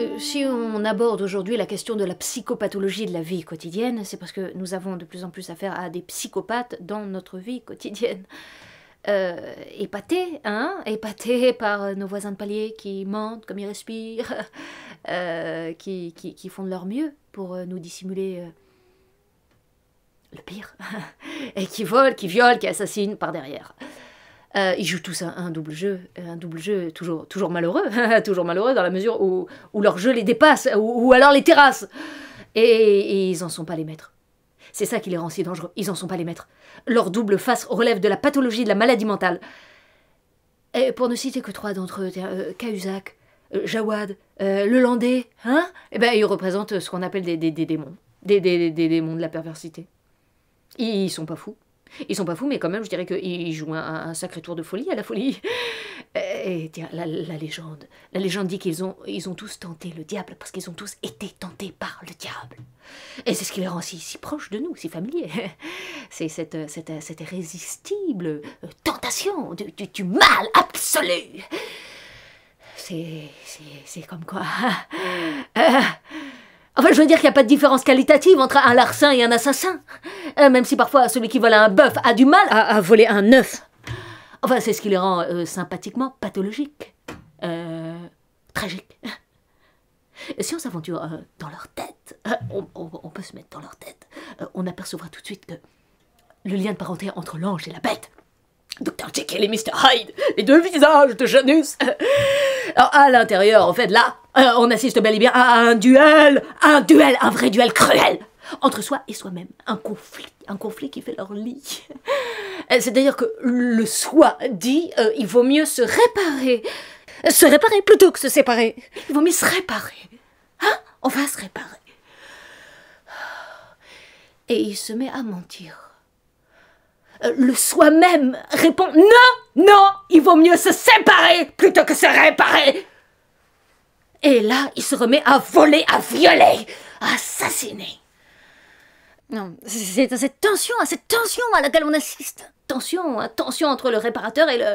Euh, si on aborde aujourd'hui la question de la psychopathologie de la vie quotidienne, c'est parce que nous avons de plus en plus affaire à des psychopathes dans notre vie quotidienne. Euh, épatés, hein, épatés par nos voisins de palier qui mentent comme ils respirent, euh, qui, qui, qui, font de leur mieux pour nous dissimuler le pire, et qui volent, qui violent, qui assassinent par derrière. Euh, ils jouent tous un, un, double jeu, un double jeu toujours, toujours malheureux, toujours malheureux dans la mesure où, où leur jeu les dépasse, ou, alors les terrasse. Et, ils n'en sont pas les maîtres. C'est ça qui les rend si dangereux, ils n'en sont pas les maîtres. Leur double face relève de la pathologie de la maladie mentale. Et pour ne citer que trois d'entre eux, euh, Cahuzac, euh, Jawad, le Landais, hein Eh ben, ils représentent ce qu'on appelle des, des, des démons, des, des démons de la perversité. Ils sont pas fous. Ils sont pas fous, mais quand même, je dirais qu'ils jouent un, sacré tour de folie à la folie. Et tiens, la, légende. La légende dit qu'ils ont, ils ont tous tenté le diable parce qu'ils ont tous été tentés par le diable. Et c'est ce qui les rend si, si proches de nous, si familiers. C'est cette, irrésistible euh, tentation du, du, mal absolu. C'est comme quoi. Euh, Enfin, je veux dire qu'il n'y a pas de différence qualitative entre un larcin et un assassin. Euh, même si parfois celui qui vole un bœuf a du mal à, voler un œuf. Enfin, c'est ce qui les rend euh, sympathiquement pathologiques. Euh, tragiques. si on s'aventure dans leur tête, on, peut se mettre dans leur tête, on apercevra tout de suite que le lien de parenté entre l'ange et la bête Docteur Jekyll et Mr. Hyde, les deux visages de Janus. Alors à l'intérieur, en fait, là, euh, on assiste bel et bien à un duel, un duel, un vrai duel cruel entre soi et soi-même, un conflit, un conflit qui fait leur lit. Euh, C'est-à-dire que le soi dit, euh, il vaut mieux se réparer, se réparer plutôt que se séparer. Il vaut mieux se réparer. Hein On va se réparer. Et il se met à mentir. le soi-même répond non, non, il vaut mieux se séparer plutôt que se réparer. Et là, il se remet à voler, à violer, à assassiner. Non, c'est à cette tension, à cette tension à laquelle on assiste. Tension, hein, tension entre le réparateur et le,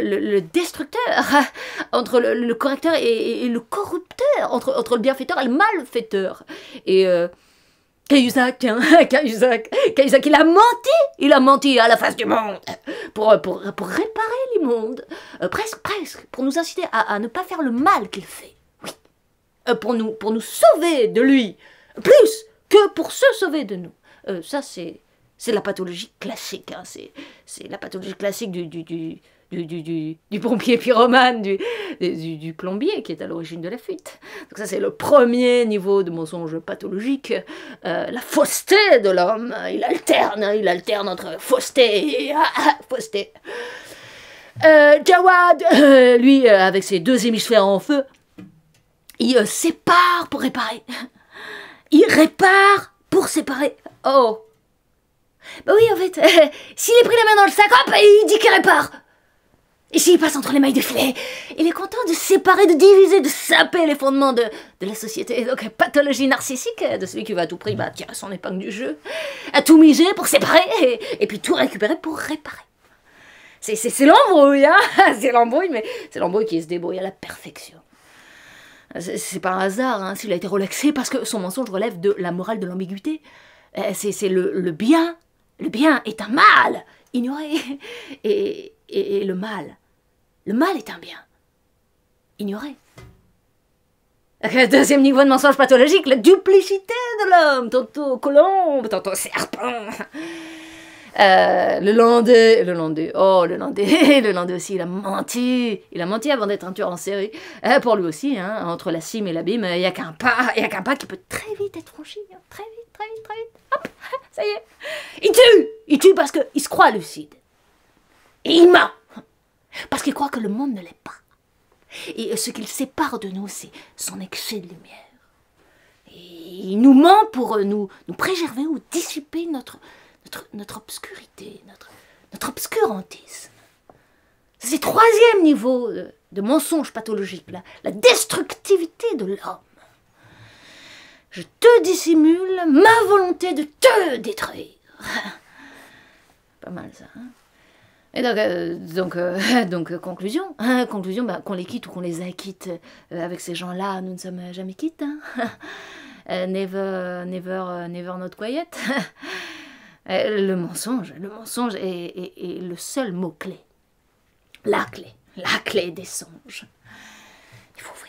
le, destructeur, hein. entre le, correcteur et, le corrupteur, entre, le bienfaiteur et le malfaiteur. Et euh, hein, Cahuzac, il a menti, il a menti à la face du monde pour, pour, réparer le euh, presque, presque, pour nous inciter à ne pas faire le mal qu'il fait. Euh, pour, nous, pour nous sauver de lui, plus que pour se sauver de nous. Euh, ça, c'est, c'est la pathologie classique. Hein. c'est, c'est la pathologie classique du, du, du, du, du pompier pyromane, du, plombier qui est à l'origine de la fuite. Donc ça, c'est le premier niveau de mensonge pathologique. Euh, la fausseté de l'homme, hein. il alterne, hein. il alterne entre fausseté et ah, ah, fausseté. Jawad, lui, avec ses deux hémisphères en feu, il euh, sépare pour réparer. Il répare pour séparer. Oh Bah oui, en fait, s'il est pris la main dans le sac, hop, il dit qu'il répare et s'il passe entre les mailles du filet, il est content de séparer, de diviser, de saper les fondements de, la société. Donc, pathologie narcissique euh, de celui qui va à tout prix bah, tirer son épingle du jeu, à tout miser pour séparer et, et puis tout récupérer pour réparer. C'est l'embrouille, hein C'est l'embrouille, mais c'est l'embrouille qui se débrouille à la perfection. C'est pas un hasard hein, s'il a été relaxé parce que son mensonge relève de la morale de l'ambiguïté. Euh, c'est le, bien. Le bien est un mal ignoré. Et, et le mal. Le mal est un bien ignoré. Deuxième niveau de mensonge pathologique, la duplicité de l'homme, tantôt colombe, tantôt serpent. Euh, le Landais, le Landais, oh le Landais, le Landais aussi, il a menti, il a menti avant d'être un tueur en série. Euh, pour lui aussi, hein, entre la cime et l'abîme, il n'y a qu'un pas, il n'y a qu'un pas qui peut très vite être franchi, hein. très vite, très vite, très vite. Hop, ça y est. Il tue, il tue parce qu'il se croit lucide. Et il ment, parce qu'il croit que le monde ne l'est pas. Et ce qu'il sépare de nous, c'est son excès de lumière. Et il nous ment pour nous, nous préserver ou dissiper notre, notre, obscurité, notre, notre obscurantisme. C'est troisième niveau de, mensonge pathologique, la, la destructivité de l'homme. Je te dissimule ma volonté de te détruire. Pas mal ça. Hein. et donc, euh, donc, euh, euh, conclusion, hein, conclusion, bah, qu'on les quitte ou qu'on les acquitte avec ces gens-là, nous ne sommes jamais quittes. Hein. never, never, never not quiet. Euh, le mensonge, le mensonge est, le seul mot-clé. La clé, la clé des songes. Il faut